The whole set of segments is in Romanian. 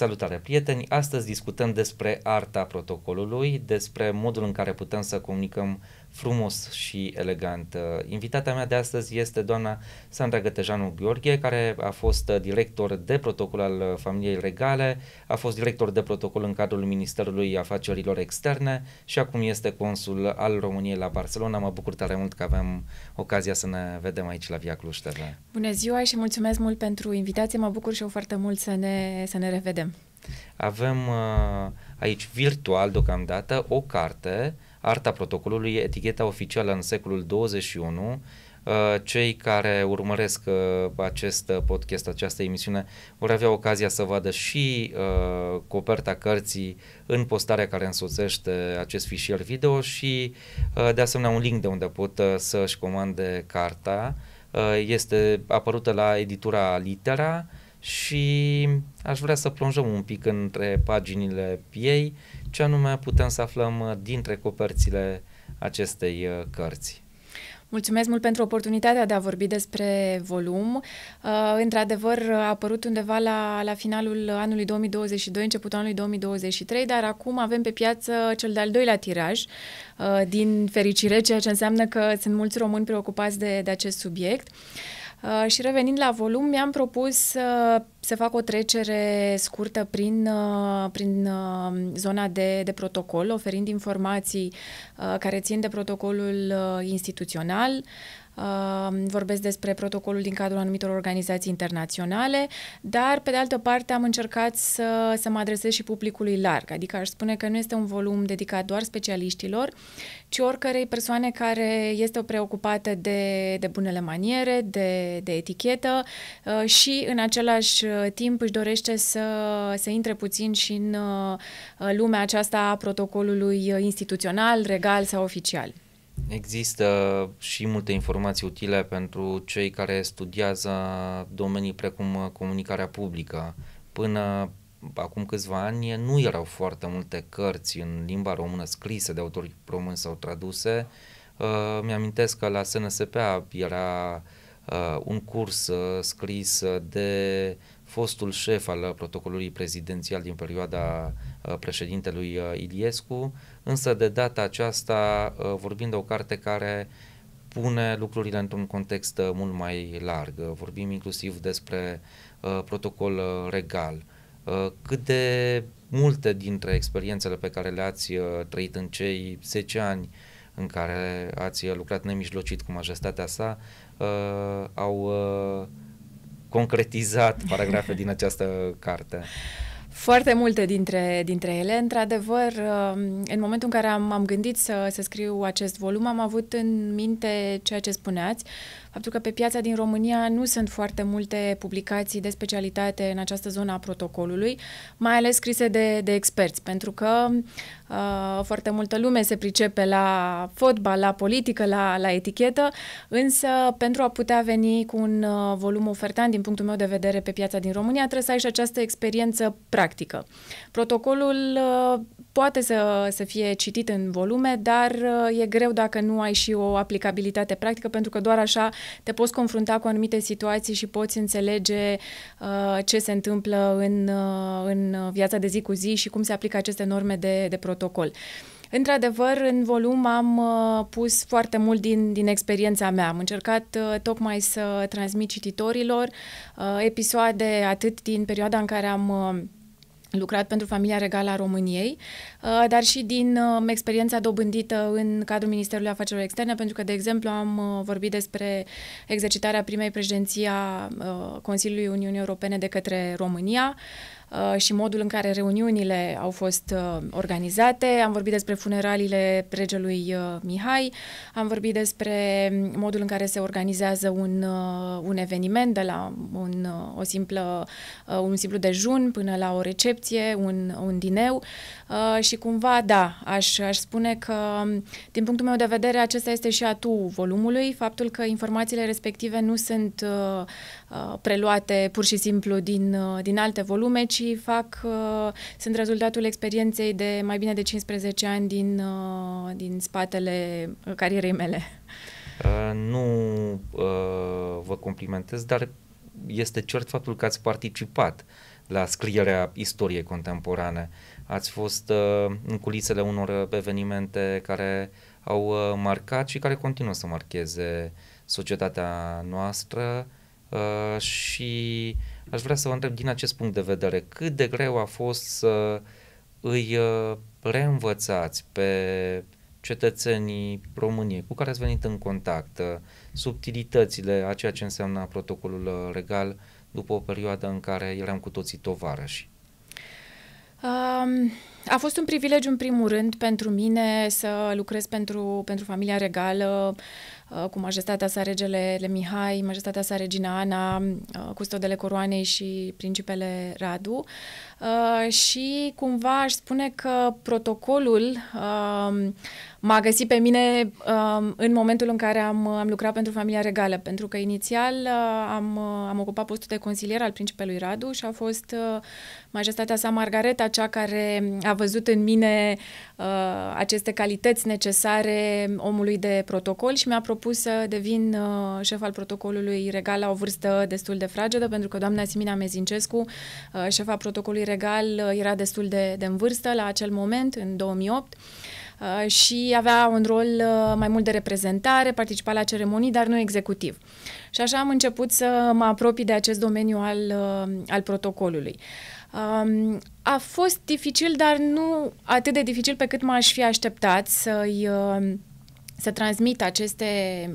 Salutare prieteni! Astăzi discutăm despre arta protocolului, despre modul în care putem să comunicăm frumos și elegant. Invitata mea de astăzi este doamna Sandra Gătejanu Gheorghe, care a fost director de protocol al familiei regale, a fost director de protocol în cadrul Ministerului Afacerilor Externe și acum este consul al României la Barcelona. Mă bucur tare mult că avem ocazia să ne vedem aici la Via Cluj TV. Bună ziua și mulțumesc mult pentru invitație. Mă bucur și eu foarte mult să ne, să ne revedem. Avem uh, aici virtual deocamdată o carte, Arta Protocolului, eticheta oficială în secolul 21, uh, cei care urmăresc uh, acest podcast, această emisiune, vor avea ocazia să vadă și uh, coperta cărții în postarea care însoțește acest fișier video și uh, de asemenea un link de unde pot uh, să-și comande carta. Este apărută la editura Litera, și aș vrea să plonjăm un pic între paginile ei ce anume putem să aflăm dintre coperțile acestei uh, cărți. Mulțumesc mult pentru oportunitatea de a vorbi despre volum. Uh, într-adevăr, a apărut undeva la, la finalul anului 2022, începutul anului 2023, dar acum avem pe piață cel de-al doilea tiraj, uh, din fericire, ceea ce înseamnă că sunt mulți români preocupați de, de acest subiect. Uh, Uh, și revenind la volum, mi-am propus uh, să fac o trecere scurtă prin, uh, prin uh, zona de, de protocol, oferind informații uh, care țin de protocolul uh, instituțional, vorbesc despre protocolul din cadrul anumitor organizații internaționale, dar pe de altă parte am încercat să, să mă adresez și publicului larg, adică aș spune că nu este un volum dedicat doar specialiștilor, ci oricărei persoane care este preocupată de, de bunele maniere, de, de etichetă uh, și în același uh, timp își dorește să, să intre puțin și în uh, lumea aceasta a protocolului instituțional, regal sau oficial. Există și multe informații utile pentru cei care studiază domenii precum uh, comunicarea publică. Până acum câțiva ani nu erau foarte multe cărți în limba română scrise de autori români sau traduse. Uh, mi-amintesc că la SNSP era uh, un curs scris de fostul șef al uh, protocolului prezidențial din perioada uh, președintelui uh, Iliescu, însă de data aceasta vorbim de o carte care pune lucrurile într-un context mult mai larg. Vorbim inclusiv despre protocol regal. Cât de multe dintre experiențele pe care le-ați trăit în cei 10 ani în care ați lucrat nemijlocit cu majestatea sa au concretizat paragrafe din această carte? Foarte multe dintre, dintre ele. Într-adevăr, um, în momentul în care am, am gândit să, să scriu acest volum, am avut în minte ceea ce spuneați, faptul că pe piața din România nu sunt foarte multe publicații de specialitate în această zonă a protocolului, mai ales scrise de, de experți, pentru că uh, foarte multă lume se pricepe la fotbal, la politică, la, la etichetă, însă pentru a putea veni cu un uh, volum ofertant, din punctul meu de vedere, pe piața din România, trebuie să ai și această experiență practică. Protocolul uh, poate să, să fie citit în volume, dar uh, e greu dacă nu ai și o aplicabilitate practică, pentru că doar așa te poți confrunta cu anumite situații și poți înțelege uh, ce se întâmplă în, uh, în viața de zi cu zi și cum se aplică aceste norme de, de protocol. Într-adevăr, în volum am uh, pus foarte mult din, din experiența mea. Am încercat uh, tocmai să transmit cititorilor uh, episoade atât din perioada în care am lucrat pentru familia regală a României, uh, dar și din uh, experiența dobândită în cadrul Ministerului Afacerilor Externe, pentru că, de exemplu, am uh, vorbit despre exercitarea primei președinții a Consiliului Uniunii Europene de către România, Uh, și modul în care reuniunile au fost uh, organizate. Am vorbit despre funeraliile regelui uh, Mihai, am vorbit despre modul în care se organizează un, un eveniment, de la un, o simplă, un simplu dejun până la o recepție, un, un dineu și cumva, da, aș, aș spune că, din punctul meu de vedere, acesta este și atu volumului, faptul că informațiile respective nu sunt Uh, preluate pur și simplu din, uh, din alte volume, ci fac, uh, sunt rezultatul experienței de mai bine de 15 ani din, din spatele carierei mele. Nu vă complimentez, dar este cert faptul că ați participat la scrierea istoriei contemporane. Ați fost în culisele unor evenimente care au marcat și care continuă să marcheze societatea noastră, Uh, și aș vrea să vă întreb din acest punct de vedere, cât de greu a fost să îi uh, reînvățați pe cetățenii României cu care ați venit în contact, uh, subtilitățile a ceea ce înseamnă protocolul regal după o perioadă în care eram cu toții tovarăși? Um, a fost un privilegiu, în primul rând, pentru mine să lucrez pentru, pentru familia regală, Uh, cu majestatea sa regele Le Mihai, majestatea sa regina Ana, uh, custodele coroanei și principele Radu uh, și cumva aș spune că protocolul m-a găsit pe mine în momentul în care am, am lucrat pentru familia regală, pentru că inițial am, am ocupat postul de consilier al principelui Radu și a fost majestatea sa Margareta cea care a văzut în mine aceste calități necesare omului de protocol și mi-a propus propus să devin uh, șef al protocolului regal la o vârstă destul de fragedă, pentru că doamna Simina Mezincescu, uh, șefa protocolului regal, uh, era destul de, de în vârstă la acel moment, în 2008 și avea un rol mai mult de reprezentare, participa la ceremonii, dar nu executiv. Și așa am început să mă apropii de acest domeniu al, al protocolului. Um, a fost dificil, dar nu atât de dificil pe cât m-aș fi așteptat să-i să transmită aceste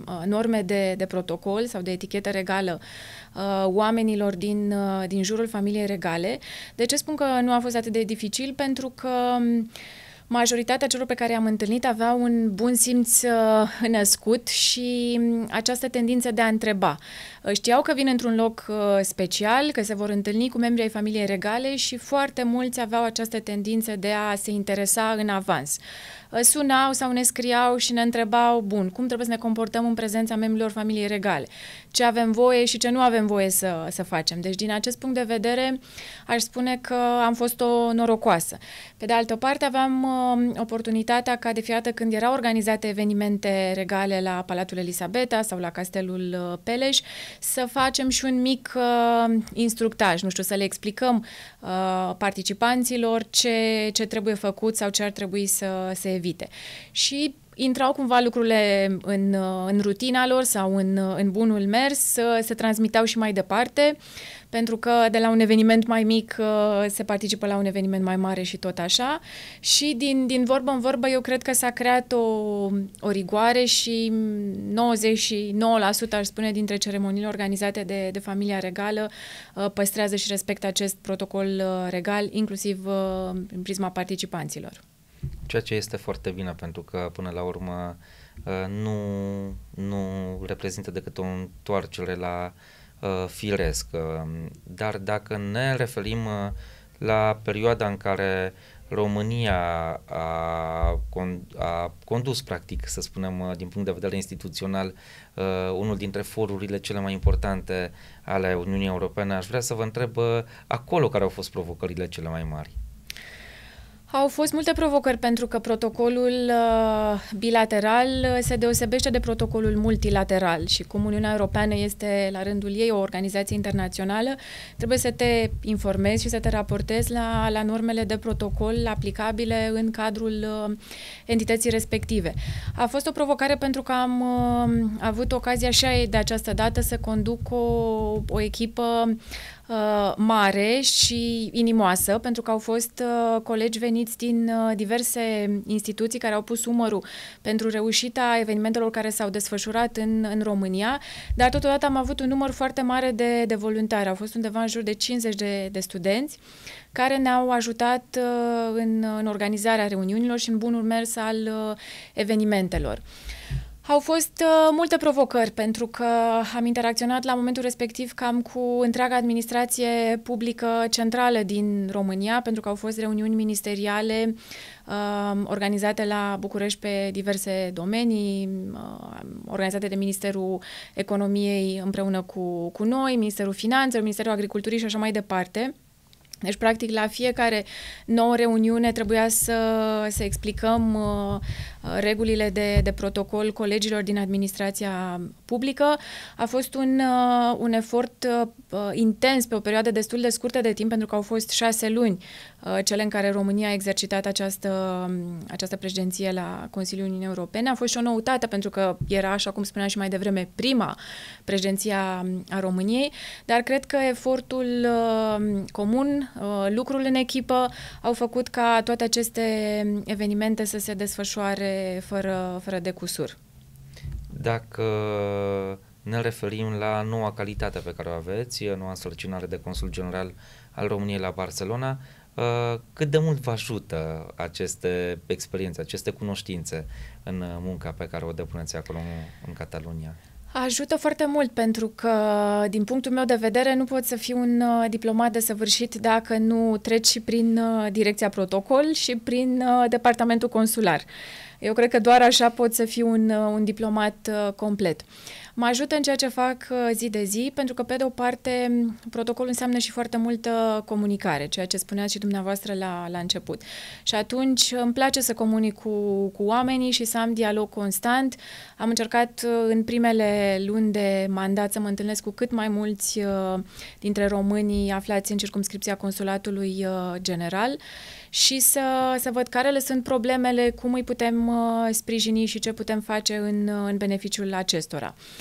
uh, norme de, de protocol sau de etichetă regală uh, oamenilor din, uh, din jurul familiei regale. De ce spun că nu a fost atât de dificil? Pentru că um, majoritatea celor pe care i-am întâlnit aveau un bun simț uh, născut și um, această tendință de a întreba. Uh, știau că vin într-un loc uh, special, că se vor întâlni cu membrii ai familiei regale și foarte mulți aveau această tendință de a se interesa în avans. Ă, sunau sau ne scriau și ne întrebau, bun, cum trebuie să ne comportăm în prezența membrilor familiei regale, ce avem voie și ce nu avem voie să, să facem. Deci, din acest punct de vedere, aș spune că am fost o norocoasă. Pe de altă parte, aveam uh, oportunitatea ca de fiată când erau organizate evenimente regale la Palatul Elisabeta sau la Castelul uh, Peleș, să facem și un mic uh, instructaj, nu știu, să le explicăm uh, participanților ce, ce trebuie făcut sau ce ar trebui să se evite potrivite. Și intrau cumva lucrurile în, uh, în rutina lor sau în, uh, în bunul mers, se transmiteau și mai departe, pentru că de la un eveniment mai mic uh, se participă la un eveniment mai mare și tot așa. Și din, din vorbă în vorbă eu cred că s-a creat o, o rigoare și 99% aș spune dintre ceremoniile organizate de, de familia regală păstrează și respectă acest protocol regal, inclusiv în prisma participanților ceea ce este foarte bine pentru că până la urmă uh, nu, nu reprezintă decât o întoarcere la uh, firesc. Uh, dar dacă ne referim uh, la perioada în care România a, a condus, practic, să spunem, din punct de vedere instituțional, uh, unul dintre forurile cele mai importante ale Uniunii Europene. Aș vrea să vă întreb uh, acolo care au fost provocările cele mai mari. Au fost multe provocări pentru că protocolul uh, bilateral uh, se deosebește de protocolul multilateral și cum Uniunea Europeană este la rândul ei o organizație internațională, trebuie să te informezi și să te raportezi la, la normele de protocol aplicabile în cadrul uh, entității respective. A fost o provocare pentru că am avut ocazia și de această dată să conduc o, o echipă uh, mare și inimoasă, pentru că au fost uh, colegi veniți din uh, diverse instituții care au pus umărul pentru reușita evenimentelor care s-au desfășurat în, în România, dar totodată am avut un număr foarte mare de, de voluntari. Au fost undeva în jur de 50 de, de studenți care ne-au ajutat uh, în, în organizarea reuniunilor și în bunul mers al uh, evenimentelor. Au fost uh, multe provocări pentru că am interacționat la momentul respectiv cam cu întreaga administrație publică centrală din România, pentru că au fost reuniuni ministeriale uh, organizate la București pe diverse domenii, uh, organizate de Ministerul Economiei împreună cu, cu noi, Ministerul Finanțelor, Ministerul Agriculturii și așa mai departe. Deci, practic, la fiecare nouă reuniune trebuia să, să explicăm uh, regulile de, de protocol colegilor din administrația publică. A fost un, uh, un efort uh, intens pe o perioadă destul de scurtă de timp, pentru că au fost șase luni uh, cele în care România a exercitat această, um, această președinție la Consiliul Uniunii Europene. A fost și o noutate, pentru că era, așa cum spuneam și mai devreme, prima președinția um, a României, dar cred că efortul um, comun, lucrul în echipă, au făcut ca toate aceste evenimente să se desfășoare fără, fără, fără Dacă ne referim la noua calitate pe care o aveți, noua solicitare de consul general al României la Barcelona, uh, cât de mult vă ajută aceste experiențe, aceste cunoștințe în munca pe care o depuneți acolo în Catalunia? Ajută foarte mult pentru că, din punctul meu de vedere, nu poți să fii un uh, diplomat de săvârșit dacă nu treci și prin uh, direcția protocol și prin uh, departamentul consular. Eu cred că doar așa poți să fii un, un diplomat complet. Uh, Mă ajută în ceea ce fac uh, zi de zi, pentru că, pe de o parte, protocolul înseamnă și foarte multă comunicare, ceea ce spuneați și dumneavoastră la, la început. Și atunci îmi place să comunic cu, cu oamenii și să am dialog constant. Am încercat uh, în primele luni de mandat să mă întâlnesc cu cât mai mulți uh, dintre românii aflați în circumscripția consulatului general și să, să văd care le sunt problemele, cum îi putem sprijini și ce putem face în, în beneficiul acestora.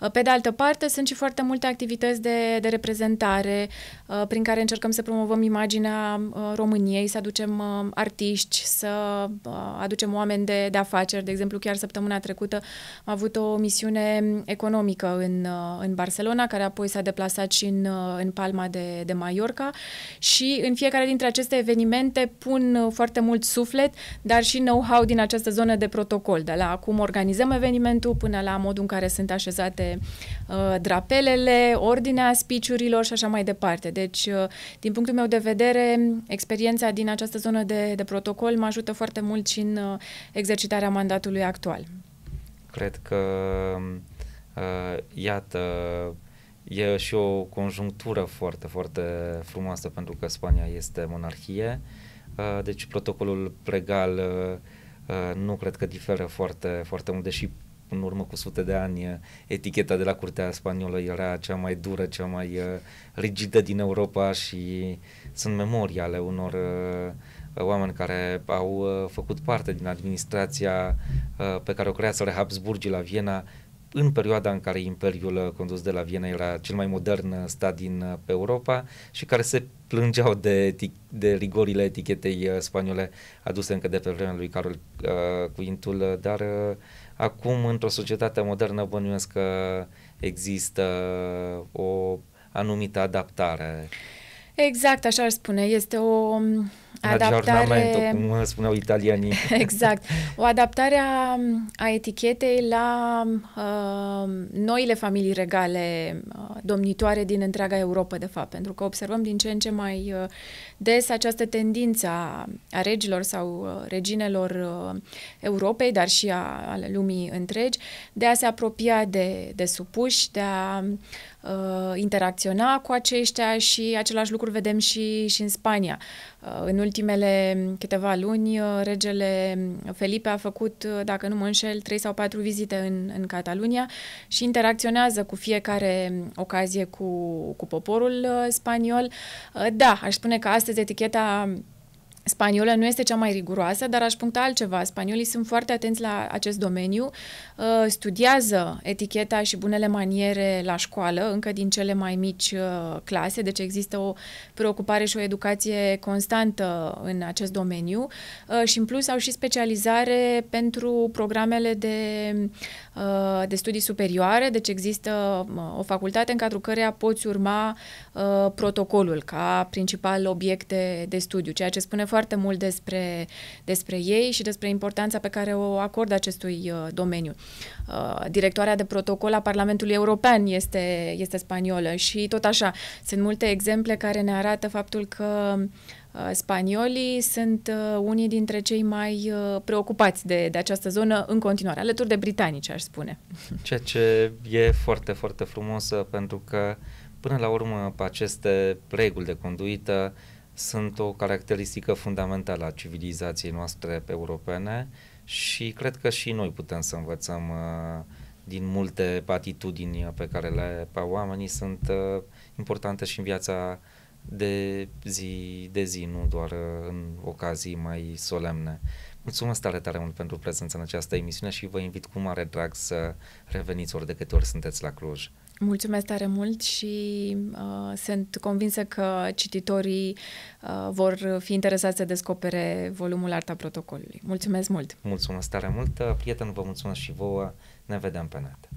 Uh, pe de altă parte, sunt și foarte multe activități de, de reprezentare uh, prin care încercăm să promovăm imaginea uh, României, să aducem artiști, să aducem oameni de, de afaceri. De exemplu, chiar săptămâna trecută am avut o misiune economică în, în Barcelona, care apoi s-a deplasat și în, în Palma de, de Mallorca și în fiecare dintre aceste evenimente pun foarte mult suflet, dar și know-how din această zonă de protocol, de la cum organizăm evenimentul până la modul în care sunt așezate Uh, drapelele, ordinea spiciurilor și așa mai departe. Deci, uh, din punctul meu de vedere, experiența din această zonă de, de protocol mă ajută foarte mult și în uh, exercitarea mandatului actual. Cred că, uh, iată, e și o conjunctură foarte, foarte frumoasă pentru că Spania este monarhie, uh, deci protocolul legal uh, nu cred că diferă foarte, foarte mult, deși în urmă cu sute de ani eticheta de la curtea spaniolă era cea mai dură, cea mai uh, rigidă din Europa și sunt memorii ale unor uh, oameni care au uh, făcut parte din administrația pe care o creaseră Habsburgii la Viena în perioada în care Imperiul condus de la Viena era cel mai modern stat din Europa și care se plângeau de, de rigorile etichetei spaniole aduse încă de pe vremea lui Carol uh, Cuintul, dar uh, Acum, într-o societate modernă, bănuiesc că există o anumită adaptare. Exact, așa ar spune. Este o um, adaptare... cum spuneau italianii. exact. O adaptare a, a etichetei la uh, noile familii regale uh, domnitoare din întreaga Europa, de fapt, pentru că observăm din ce în ce mai uh, des această tendință a, a regilor sau uh, reginelor uh, Europei, dar și a, a lumii întregi, de a se apropia de, de supuși, de a uh, interacționa cu aceștia și același lucru vedem și, și în Spania. Uh, în ultimele câteva luni, uh, regele Felipe a făcut, uh, dacă nu mă înșel, trei sau patru vizite în, în Catalunia și interacționează cu fiecare ocazie cu, cu poporul uh, spaniol. Uh, da, aș spune că astăzi de etiqueta Spaniola nu este cea mai riguroasă, dar aș puncta altceva. Spaniolii sunt foarte atenți la acest domeniu, uh, studiază eticheta și bunele maniere la școală, încă din cele mai mici uh, clase, deci există o preocupare și o educație constantă în acest domeniu uh, și în plus au și specializare pentru programele de, de studii superioare, deci există o facultate în cadrul căreia poți urma protocolul ca principal obiect de, de studiu, ceea ce spune foarte mult despre, despre ei și despre importanța pe care o acordă acestui uh, domeniu. Uh, directoarea de protocol a Parlamentului European este, este spaniolă și tot așa. Sunt multe exemple care ne arată faptul că uh, spaniolii sunt unii dintre cei mai preocupați de, de această zonă în continuare, alături de britanici, aș spune. Ceea ce e foarte, foarte frumos pentru că, până la urmă, aceste reguli de conduită uh, sunt o caracteristică fundamentală a civilizației noastre europene și cred că și noi putem să învățăm uh, din multe atitudini pe care le au oamenii sunt uh, importante și în viața de zi de zi, nu doar uh, în ocazii mai solemne. Mulțumesc tare, tare mult pentru prezența în această emisiune și vă invit cu mare drag să reveniți ori de câte ori sunteți la Cluj. Mulțumesc tare mult și uh, sunt convinsă că cititorii uh, vor fi interesați să descopere volumul Arta Protocolului. Mulțumesc mult! Mulțumesc tare mult! Prieten, vă mulțumesc și vouă! Ne vedem pe net!